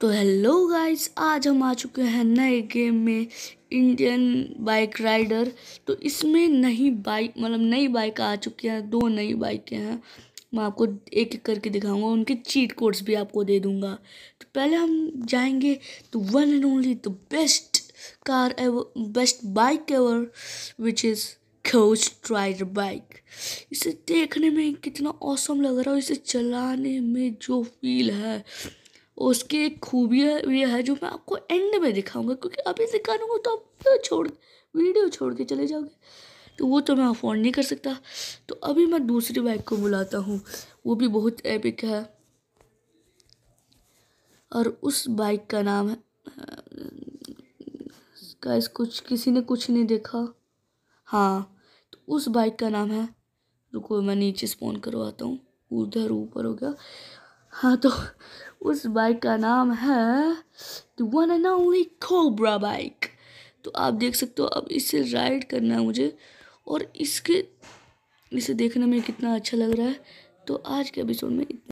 तो hello guys आज हम आ चुके हैं नए गेम में इंडियन बाइक राइडर तो इसमें नई बाइक मतलब नई बाइक आ चुकी हैं दो नई बाइकें हैं मैं आपको एक एक करके दिखाऊंगा उनके चीट कोड्स भी आपको दे दूंगा तो पहले हम जाएंगे तो one and only the best car ever best bike ever which is खोज ट्राइड बाइक इसे देखने में कितना औसम लग रहा है इसे चलाने में जो फील है उसकी एक खूबियाँ यह है जो मैं आपको एंड में दिखाऊंगा क्योंकि अभी दिखा दूँगा तो आप तो छोड़ वीडियो छोड़ के चले जाओगे तो वो तो मैं अफोर्ड नहीं कर सकता तो अभी मैं दूसरी बाइक को बुलाता हूँ वो भी बहुत एपिक है और उस बाइक का नाम है गाइस कुछ किसी ने कुछ नहीं देखा हाँ तो उस बाइक का नाम है रुको मैं नीचे स्पॉन करवाता हूँ उधर ऊपर हो गया हाँ तो उस बाइक का नाम है one and only cobra bike तो आप देख सकते हो अब इसे राइड करना है मुझे और इसके इसे देखने में कितना अच्छा लग रहा है तो आज के एपिसोड में इतना